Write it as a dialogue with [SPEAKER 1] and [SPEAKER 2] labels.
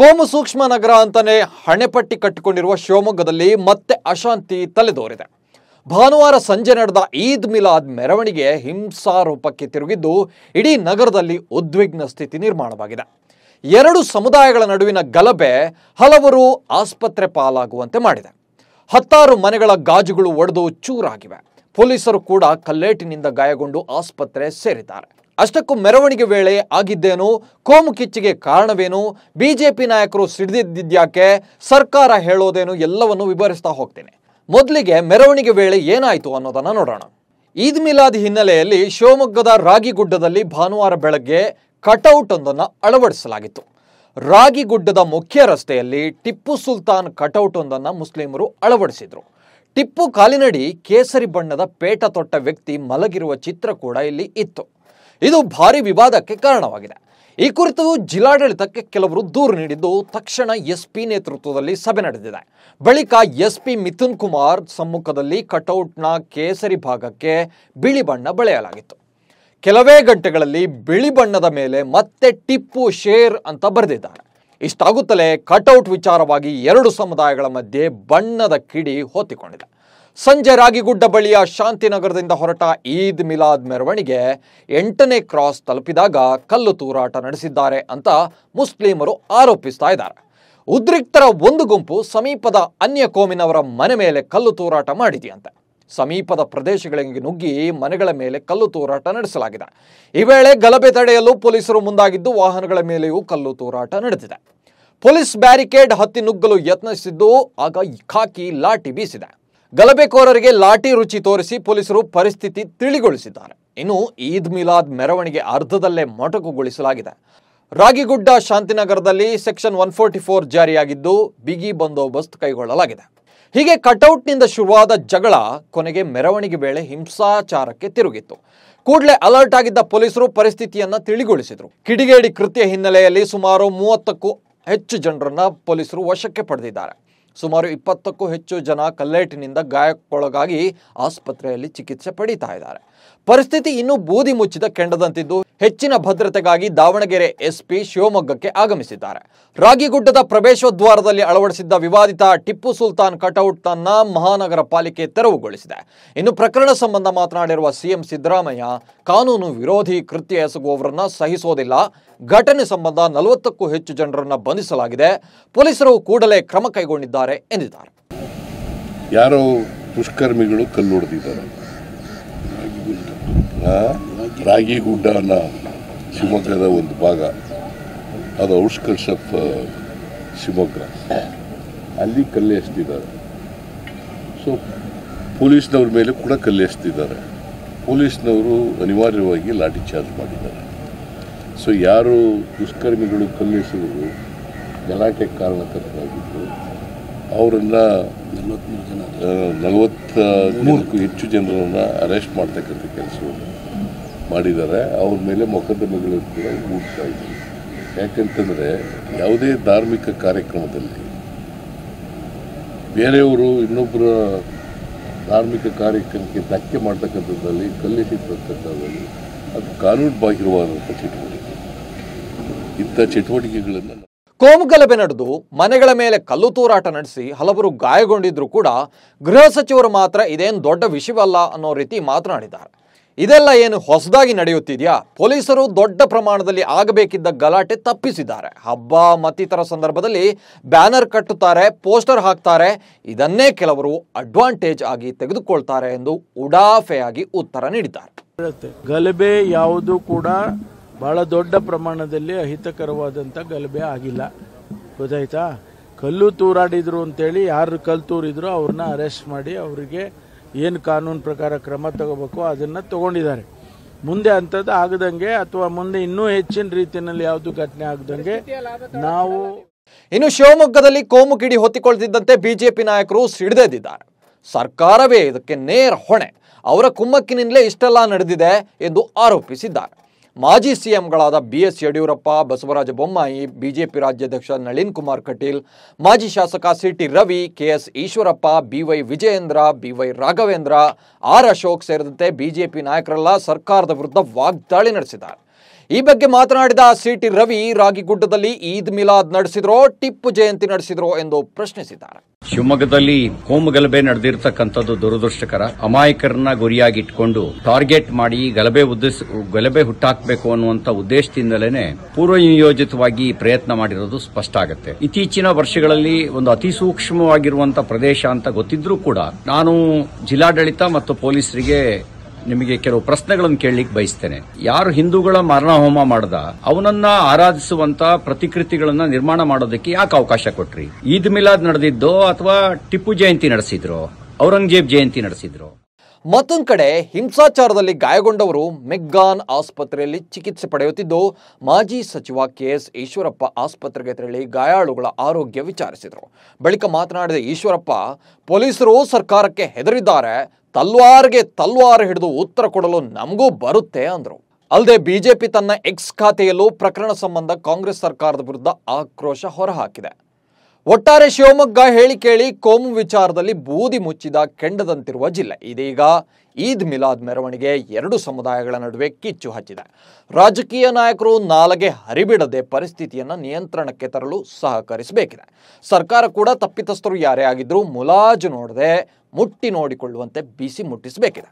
[SPEAKER 1] ಕೋಮು ಸೂಕ್ಷ್ಮ ನಗರ ಅಂತಾನೆ ಹಣೆಪಟ್ಟಿ ಕಟ್ಟಿಕೊಂಡಿರುವ ಶಿವಮೊಗ್ಗದಲ್ಲಿ ಮತ್ತೆ ಅಶಾಂತಿ ತಲೆದೋರಿದೆ ಭಾನುವಾರ ಸಂಜೆ ನಡೆದ ಈದ್ ಮಿಲಾದ್ ಮೆರವಣಿಗೆ ಹಿಂಸಾರೂಪಕ್ಕೆ ತಿರುಗಿದ್ದು ಇಡೀ ನಗರದಲ್ಲಿ ಉದ್ವಿಗ್ನ ಸ್ಥಿತಿ ನಿರ್ಮಾಣವಾಗಿದೆ ಎರಡು ಸಮುದಾಯಗಳ ನಡುವಿನ ಗಲಭೆ ಹಲವರು ಆಸ್ಪತ್ರೆ ಪಾಲಾಗುವಂತೆ ಮಾಡಿದೆ ಹತ್ತಾರು ಮನೆಗಳ ಗಾಜುಗಳು ಒಡೆದು ಚೂರಾಗಿವೆ ಪೊಲೀಸರು ಕೂಡ ಕಲ್ಲೇಟಿನಿಂದ ಗಾಯಗೊಂಡು ಆಸ್ಪತ್ರೆ ಸೇರಿದ್ದಾರೆ ಅಷ್ಟಕ್ಕೂ ಮೆರವಣಿಗೆ ವೇಳೆ ಆಗಿದ್ದೇನು ಕೋಮು ಕಿಚ್ಚಿಗೆ ಕಾರಣವೇನು ಬಿಜೆಪಿ ನಾಯಕರು ಸಿಡಿದಿದ್ದಿದ್ಯಾಕೆ ಸರ್ಕಾರ ಹೇಳೋದೇನು ಎಲ್ಲವನ್ನು ವಿವರಿಸ್ತಾ ಹೋಗ್ತೇನೆ ಮೊದಲಿಗೆ ಮೆರವಣಿಗೆ ವೇಳೆ ಏನಾಯಿತು ಅನ್ನೋದನ್ನು ನೋಡೋಣ ಈದ್ ಮಿಲಾದ್ ಹಿನ್ನೆಲೆಯಲ್ಲಿ ಶಿವಮೊಗ್ಗದ ರಾಗಿಗುಡ್ಡದಲ್ಲಿ ಭಾನುವಾರ ಬೆಳಗ್ಗೆ ಕಟೌಟ್ ಒಂದನ್ನು ಅಳವಡಿಸಲಾಗಿತ್ತು ರಾಗಿಗುಡ್ಡದ ಮುಖ್ಯ ರಸ್ತೆಯಲ್ಲಿ ಟಿಪ್ಪು ಸುಲ್ತಾನ್ ಕಟೌಟ್ ಒಂದನ್ನು ಮುಸ್ಲಿಮರು ಅಳವಡಿಸಿದರು ಟಿಪ್ಪು ಕಾಲಿನಡಿ ಕೇಸರಿ ಬಣ್ಣದ ಪೇಟ ತೊಟ್ಟ ವ್ಯಕ್ತಿ ಮಲಗಿರುವ ಚಿತ್ರ ಕೂಡ ಇಲ್ಲಿ ಇತ್ತು ಇದು ಭಾರಿ ವಿವಾದಕ್ಕೆ ಕಾರಣವಾಗಿದೆ ಈ ಕುರಿತು ಜಿಲ್ಲಾಡಳಿತಕ್ಕೆ ಕೆಲವರು ದೂರು ನೀಡಿದ್ದು ತಕ್ಷಣ ಎಸ್ ಪಿ ನೇತೃತ್ವದಲ್ಲಿ ಸಭೆ ನಡೆದಿದೆ ಬಳಿಕ ಎಸ್ಪಿ ಮಿಥುನ್ ಕುಮಾರ್ ಸಮ್ಮುಖದಲ್ಲಿ ಕಟೌಟ್ನ ಕೇಸರಿ ಭಾಗಕ್ಕೆ ಬಿಳಿ ಬಣ್ಣ ಬಳೆಯಲಾಗಿತ್ತು ಕೆಲವೇ ಗಂಟೆಗಳಲ್ಲಿ ಬಿಳಿ ಬಣ್ಣದ ಮೇಲೆ ಮತ್ತೆ ಟಿಪ್ಪು ಶೇರ್ ಅಂತ ಬರೆದಿದ್ದಾರೆ ಇಷ್ಟಾಗುತ್ತಲೇ ಕಟೌಟ್ ವಿಚಾರವಾಗಿ ಎರಡು ಸಮುದಾಯಗಳ ಮಧ್ಯೆ ಬಣ್ಣದ ಕಿಡಿ ಹೊತ್ತಿಕೊಂಡಿದೆ ಸಂಜೆ ರಾಗಿಗುಡ್ಡ ಬಳಿಯ ಶಾಂತಿನಗರದಿಂದ ಹೊರಟ ಈದ್ ಮಿಲಾದ್ ಮೆರವಣಿಗೆ ಎಂಟನೇ ಕ್ರಾಸ್ ತಲುಪಿದಾಗ ಕಲ್ಲು ತೂರಾಟ ನಡೆಸಿದ್ದಾರೆ ಅಂತ ಮುಸ್ಲಿಮರು ಆರೋಪಿಸ್ತಾ ಇದ್ದಾರೆ ಉದ್ರಿಕ್ತರ ಒಂದು ಗುಂಪು ಸಮೀಪದ ಅನ್ಯ ಕೋಮಿನವರ ಮನೆ ಮೇಲೆ ಕಲ್ಲು ತೂರಾಟ ಮಾಡಿದೆಯಂತೆ ಸಮೀಪದ ಪ್ರದೇಶಗಳಿಗೆ ನುಗ್ಗಿ ಮನೆಗಳ ಮೇಲೆ ಕಲ್ಲು ತೂರಾಟ ನಡೆಸಲಾಗಿದೆ ಈ ವೇಳೆ ಗಲಭೆ ತಡೆಯಲು ಪೊಲೀಸರು ಮುಂದಾಗಿದ್ದು ವಾಹನಗಳ ಮೇಲೆಯೂ ಕಲ್ಲು ತೂರಾಟ ನಡೆದಿದೆ ಪೊಲೀಸ್ ಬ್ಯಾರಿಕೇಡ್ ಹತ್ತಿ ನುಗ್ಗಲು ಯತ್ನಿಸಿದ್ದು ಆಗ ಖಾಕಿ ಲಾಠಿ ಬೀಸಿದೆ ಗಲಭೆಕೋರರಿಗೆ ಲಾಠಿ ರುಚಿ ತೋರಿಸಿ ಪೊಲೀಸರು ಪರಿಸ್ಥಿತಿ ತಿಳಿಗೊಳಿಸಿದ್ದಾರೆ ಇನ್ನು ಈದ್ ಮಿಲಾದ್ ಮೆರವಣಿಗೆ ಅರ್ಧದಲ್ಲೇ ಮೊಟಕುಗೊಳಿಸಲಾಗಿದೆ ರಾಗಿಗುಡ್ಡ ಶಾಂತಿನಗರದಲ್ಲಿ ಸೆಕ್ಷನ್ ಒನ್ ಫೋರ್ಟಿ ಫೋರ್ ಜಾರಿಯಾಗಿದ್ದು ಬಿಗಿ ಬಂದೋಬಸ್ತ್ ಕೈಗೊಳ್ಳಲಾಗಿದೆ ಹೀಗೆ ಕಟೌಟ್ನಿಂದ ಶುರುವಾದ ಜಗಳ ಕೊನೆಗೆ ಮೆರವಣಿಗೆ ವೇಳೆ ಹಿಂಸಾಚಾರಕ್ಕೆ ತಿರುಗಿತ್ತು ಕೂಡಲೇ ಅಲರ್ಟ್ ಆಗಿದ್ದ ಪೊಲೀಸರು ಪರಿಸ್ಥಿತಿಯನ್ನ ತಿಳಿಗೊಳಿಸಿದರು ಕಿಡಿಗೇಡಿ ಕೃತ್ಯ ಹಿನ್ನೆಲೆಯಲ್ಲಿ ಸುಮಾರು ಮೂವತ್ತಕ್ಕೂ ಹೆಚ್ಚು ಜನರನ್ನ ಪೊಲೀಸರು ವಶಕ್ಕೆ ಪಡೆದಿದ್ದಾರೆ ಸುಮಾರು ಇಪ್ಪತ್ತಕ್ಕೂ ಹೆಚ್ಚು ಜನ ಕಲ್ಲೇಟಿನಿಂದ ಗಾಯಕ್ಕೊಳಗಾಗಿ ಆಸ್ಪತ್ರೆಯಲ್ಲಿ ಚಿಕಿತ್ಸೆ ಪಡೀತಾ ಇದ್ದಾರೆ ಪರಿಸ್ಥಿತಿ ಇನ್ನೂ ಬೂದಿ ಮುಚ್ಚಿದ ಕೆಂಡದಂತಿದ್ದು ಹೆಚ್ಚಿನ ಭದ್ರತೆಗಾಗಿ ದಾವಣಗೆರೆ ಎಸ್ಪಿ ಶಿವಮೊಗ್ಗಕ್ಕೆ ಆಗಮಿಸಿದ್ದಾರೆ ರಾಗಿಗುಡ್ಡದ ಪ್ರವೇಶದ್ವಾರದಲ್ಲಿ ಅಳವಡಿಸಿದ್ದ ವಿವಾದಿತ ಟಿಪ್ಪು ಸುಲ್ತಾನ್ ಕಟೌಟ್ ತನ್ನ ಮಹಾನಗರ ಪಾಲಿಕೆ ತೆರವುಗೊಳಿಸಿದೆ ಇನ್ನು ಪ್ರಕರಣ ಸಂಬಂಧ ಮಾತನಾಡಿರುವ ಸಿಎಂ ಸಿದ್ದರಾಮಯ್ಯ ಕಾನೂನು ವಿರೋಧಿ ಕೃತ್ಯ ಎಸಗುವವರನ್ನ ಸಹಿಸೋದಿಲ್ಲ ಘಟನೆ ಸಂಬಂಧ ನಲವತ್ತಕ್ಕೂ ಹೆಚ್ಚು ಜನರನ್ನ ಬಂಧಿಸಲಾಗಿದೆ ಪೊಲೀಸರು ಕೂಡಲೇ ಕ್ರಮ ಕೈಗೊಂಡಿದ್ದಾರೆ ಮಾಡಿದ್ದಾರೆ ಎಂದಿದ್ದಾರೆ
[SPEAKER 2] ಯಾರೋ ದುಷ್ಕರ್ಮಿಗಳು ಕಲ್ಲು ಹೊಡೆದಿದ್ದಾರೆ ರಾಗಿಗುಡ್ಡ ಶಿವಮೊಗ್ಗದ ಒಂದು ಭಾಗ ಅದು ಔಟ್ಸ್ಕರ್ಟ್ಸ್ ಶಿವಮೊಗ್ಗ ಅಲ್ಲಿ ಕಲ್ಲು ಎಸ್ತಿದ್ದಾರೆ ಸೊ ಪೊಲೀಸ್ನವ್ರ ಮೇಲೆ ಕೂಡ ಕಲ್ಲು ಎಸ್ತಿದ್ದಾರೆ ಪೊಲೀಸ್ನವರು ಅನಿವಾರ್ಯವಾಗಿ ಲಾಠಿ ಚಾರ್ಜ್ ಮಾಡಿದ್ದಾರೆ ಸೊ ಯಾರು ದುಷ್ಕರ್ಮಿಗಳು ಕಲ್ಲೆಸರು ಗಲಾಟೆ ಕಾರಣಕರ್ತರಾಗಿದ್ದರು ಅವರನ್ನ ನಲವತ್ತು ಹೆಚ್ಚು ಜನರನ್ನು ಅರೆಸ್ಟ್ ಮಾಡ್ತಕ್ಕಂಥ ಕೆಲಸವನ್ನು ಮಾಡಿದ್ದಾರೆ ಅವ್ರ ಮೇಲೆ ಮೊಕದ್ದಮೆಗಳನ್ನು ಕೂಡ ಹೂಡ್ತಾ ಇದ್ದಾರೆ ಯಾಕಂತಂದರೆ ಯಾವುದೇ ಧಾರ್ಮಿಕ ಕಾರ್ಯಕ್ರಮದಲ್ಲಿ ಬೇರೆಯವರು ಇನ್ನೊಬ್ಬರ ಧಾರ್ಮಿಕ ಕಾರ್ಯಕ್ರಮಕ್ಕೆ ಧಕ್ಕೆ ಮಾಡ್ತಕ್ಕಂಥದ್ದಲ್ಲಿ ಕಲ್ಲೆಸೆತಕ್ಕಂಥದ್ದಲ್ಲಿ ಅದು ಕಾನೂನು ಬಾಹಿರವಾದಂಥ ಚಟುವಟಿಕೆ ಇಂಥ ಚಟುವಟಿಕೆಗಳನ್ನು
[SPEAKER 1] ಗಲಭೆ ನಡೆದು ಮನೆಗಳ ಮೇಲೆ ಕಲ್ಲು ತೂರಾಟ ನಡೆಸಿ ಹಲವರು ಗಾಯಗೊಂಡಿದ್ರು ಕೂಡ ಗೃಹ ಸಚಿವರು ಮಾತ್ರ ಇದೇನು ದೊಡ್ಡ ವಿಷಯವಲ್ಲ ಅನ್ನೋ ರೀತಿ ಮಾತನಾಡಿದ್ದಾರೆ ಇದೆಲ್ಲ ಏನು ಹೊಸದಾಗಿ ನಡೆಯುತ್ತಿದೆಯಾ ಪೊಲೀಸರು ದೊಡ್ಡ ಪ್ರಮಾಣದಲ್ಲಿ ಆಗಬೇಕಿದ್ದ ಗಲಾಟೆ ತಪ್ಪಿಸಿದ್ದಾರೆ ಹಬ್ಬ ಮತ್ತಿತರ ಸಂದರ್ಭದಲ್ಲಿ ಬ್ಯಾನರ್ ಕಟ್ಟುತ್ತಾರೆ ಪೋಸ್ಟರ್ ಹಾಕ್ತಾರೆ ಇದನ್ನೇ ಕೆಲವರು ಅಡ್ವಾಂಟೇಜ್ ಆಗಿ ತೆಗೆದುಕೊಳ್ತಾರೆ ಎಂದು ಉಡಾಫೆಯಾಗಿ ಉತ್ತರ ನೀಡಿದ್ದಾರೆ ಗಲಭೆ ಯಾವುದು ಕೂಡ ಭಾಳ ದೊಡ್ಡ ಪ್ರಮಾಣದಲ್ಲಿ ಅಹಿತಕರವಾದಂಥ ಗಲಭೆ ಆಗಿಲ್ಲ ಗೊತ್ತಾಯ್ತಾ ಕಲ್ಲು
[SPEAKER 2] ತೂರಾಡಿದ್ರು ಅಂತೇಳಿ ಯಾರು ಕಲ್ಲು ತೂರಿದ್ರು ಅವ್ರನ್ನ ಅರೆಸ್ಟ್ ಮಾಡಿ ಅವರಿಗೆ ಏನು ಕಾನೂನು ಪ್ರಕಾರ
[SPEAKER 1] ಕ್ರಮ ತಗೋಬೇಕು ಅದನ್ನು ತಗೊಂಡಿದ್ದಾರೆ ಮುಂದೆ ಅಂಥದ್ದು ಆಗದಂಗೆ ಅಥವಾ ಮುಂದೆ ಇನ್ನೂ ಹೆಚ್ಚಿನ ರೀತಿಯಲ್ಲಿ ಯಾವುದು ಘಟನೆ ಆಗದಂಗೆ ನಾವು ಇನ್ನು ಶಿವಮೊಗ್ಗದಲ್ಲಿ ಕೋಮು ಕಿಡಿ ಹೊತ್ತಿಕೊಳ್ತಿದ್ದಂತೆ ಬಿಜೆಪಿ ನಾಯಕರು ಸಿಡಿದೆದ್ದಿದ್ದಾರೆ ಸರ್ಕಾರವೇ ಇದಕ್ಕೆ ನೇರ ಹೊಣೆ ಅವರ ಕುಮ್ಮಕ್ಕಿನಿಂದಲೇ ಇಷ್ಟೆಲ್ಲ ನಡೆದಿದೆ ಎಂದು ಆರೋಪಿಸಿದ್ದಾರೆ ಮಾಜಿ ಸಿಎಂಗಳಾದ B S Yediyurappa Basavaraj Bommai BJP ರಾಜ್ಯಾಧ್ಯಕ್ಷ ನಳಿನ್ ಕುಮಾರ್ ಕಟೀಲ್ ಮಾಜಿ ಶಾಸಕ C T Ravi KS Eshwarappa BY Vijayendra BY Raghavendra R Ashok ಸೇರಿದಂತೆ ಬಿಜೆಪಿ ನಾಯಕರೆಲ್ಲ ಸರ್ಕಾರದ ವಿರುದ್ಧ ವಾಗ್ದಾಳಿ ನಡೆಸಿದ್ದಾರೆ ಈ ಬಗ್ಗೆ ಮಾತನಾಡಿದ ಸಿಟಿ ರವಿ ರಾಗಿಗುಡ್ಡದಲ್ಲಿ ಈದ್ ಮಿಲಾದ್ ನಡೆಸಿದ್ರೋ ಟಿಪ್ಪು ಜಯಂತಿ ನಡೆಸಿದ್ರೋ ಎಂದು ಪ್ರಶ್ನಿಸಿದ್ದಾರೆ ಶಿವಮೊಗ್ಗದಲ್ಲಿ ಕೋಮು ಗಲಭೆ ನಡೆದಿರ್ತಕ್ಕಂಥದ್ದು ದುರದೃಷ್ಟಕರ ಅಮಾಯಕರನ್ನ ಗುರಿಯಾಗಿಟ್ಕೊಂಡು ಟಾರ್ಗೆಟ್ ಮಾಡಿ ಗಲಭೆ ಉದ್ದೇಶ ಗಲಭೆ ಹುಟ್ಟಾಕಬೇಕು ಅನ್ನುವಂತ ಉದ್ದೇಶದಿಂದಲೇ ಪೂರ್ವ ನಿಯೋಜಿತವಾಗಿ ಪ್ರಯತ್ನ ಮಾಡಿರೋದು ಸ್ಪಷ್ಟ ಆಗುತ್ತೆ ಇತ್ತೀಚಿನ ವರ್ಷಗಳಲ್ಲಿ ಒಂದು ಅತಿ ಸೂಕ್ಷ್ಮವಾಗಿರುವಂತಹ ಪ್ರದೇಶ ಅಂತ ಗೊತ್ತಿದ್ರೂ ಕೂಡ ನಾನು ಜಿಲ್ಲಾಡಳಿತ ಮತ್ತು ಪೊಲೀಸರಿಗೆ ನಿಮಗೆ ಕೆಲವು ಪ್ರಶ್ನೆಗಳನ್ನು ಕೇಳಲಿಕ್ಕೆ ಬಯಸ್ತೇನೆ ಯಾರು ಹಿಂದೂಗಳ ಹೋಮ ಮಾಡದ ಅವನನ್ನ ಆರಾಧಿಸುವಂತ ಪ್ರತಿಕೃತಿಗಳನ್ನ ನಿರ್ಮಾಣ ಮಾಡೋದಕ್ಕೆ ಯಾಕೆ ಅವಕಾಶ ಕೊಟ್ರಿ ಈದ್ ಮಿಲಾದ್ ನಡೆದಿದ್ದೋ ಅಥವಾ ಟಿಪ್ಪು ಜಯಂತಿ ನಡೆಸಿದ್ರು ಔರಂಗಜೇಬ್ ಜಯಂತಿ ನಡೆಸಿದ್ರು ಮತ್ತೊಂದು ಕಡೆ ಹಿಂಸಾಚಾರದಲ್ಲಿ ಗಾಯಗೊಂಡವರು ಮೆಗ್ಗಾನ್ ಆಸ್ಪತ್ರೆಯಲ್ಲಿ ಚಿಕಿತ್ಸೆ ಪಡೆಯುತ್ತಿದ್ದು ಮಾಜಿ ಸಚಿವ ಕೆ ಎಸ್ ಈಶ್ವರಪ್ಪ ಆಸ್ಪತ್ರೆಗೆ ತೆರಳಿ ಗಾಯಾಳುಗಳ ಆರೋಗ್ಯ ವಿಚಾರಿಸಿದರು ಬಳಿಕ ಮಾತನಾಡಿದ ಈಶ್ವರಪ್ಪ ಪೊಲೀಸರು ಸರ್ಕಾರಕ್ಕೆ ಹೆದರಿದ್ದಾರೆ ತಲ್ವಾರ್ಗೆ ತಲ್ವಾರ್ ಹಿಡಿದು ಉತ್ತರ ಕೊಡಲು ನಮಗೂ ಬರುತ್ತೆ ಅಂದರು ಅಲ್ಲದೆ ಬಿಜೆಪಿ ತನ್ನ ಎಕ್ಸ್ ಖಾತೆಯಲ್ಲೂ ಪ್ರಕರಣ ಸಂಬಂಧ ಕಾಂಗ್ರೆಸ್ ಸರ್ಕಾರದ ವಿರುದ್ಧ ಆಕ್ರೋಶ ಹೊರಹಾಕಿದೆ ಒಟ್ಟಾರೆ ಶಿವಮೊಗ್ಗ ಹೇಳಿ ಕೇಳಿ ಕೋಮು ವಿಚಾರದಲ್ಲಿ ಬೂದಿ ಮುಚ್ಚಿದ ಕೆಂಡದಂತಿರುವ ಜಿಲ್ಲೆ ಇದೀಗ ಈದ್ ಮಿಲಾದ್ ಮೆರವಣಿಗೆ ಎರಡು ಸಮುದಾಯಗಳ ನಡುವೆ ಕಿಚ್ಚು ಹಚ್ಚಿದೆ ರಾಜಕೀಯ ನಾಯಕರು ನಾಲಗೆ ಹರಿಬಿಡದೆ ಪರಿಸ್ಥಿತಿಯನ್ನು ನಿಯಂತ್ರಣಕ್ಕೆ ತರಲು ಸಹಕರಿಸಬೇಕಿದೆ ಸರ್ಕಾರ ಕೂಡ ತಪ್ಪಿತಸ್ಥರು ಯಾರೇ ಆಗಿದ್ರೂ ಮುಲಾಜು ನೋಡದೆ ಮುಟ್ಟಿ ನೋಡಿಕೊಳ್ಳುವಂತೆ ಬಿಸಿ ಮುಟ್ಟಿಸಬೇಕಿದೆ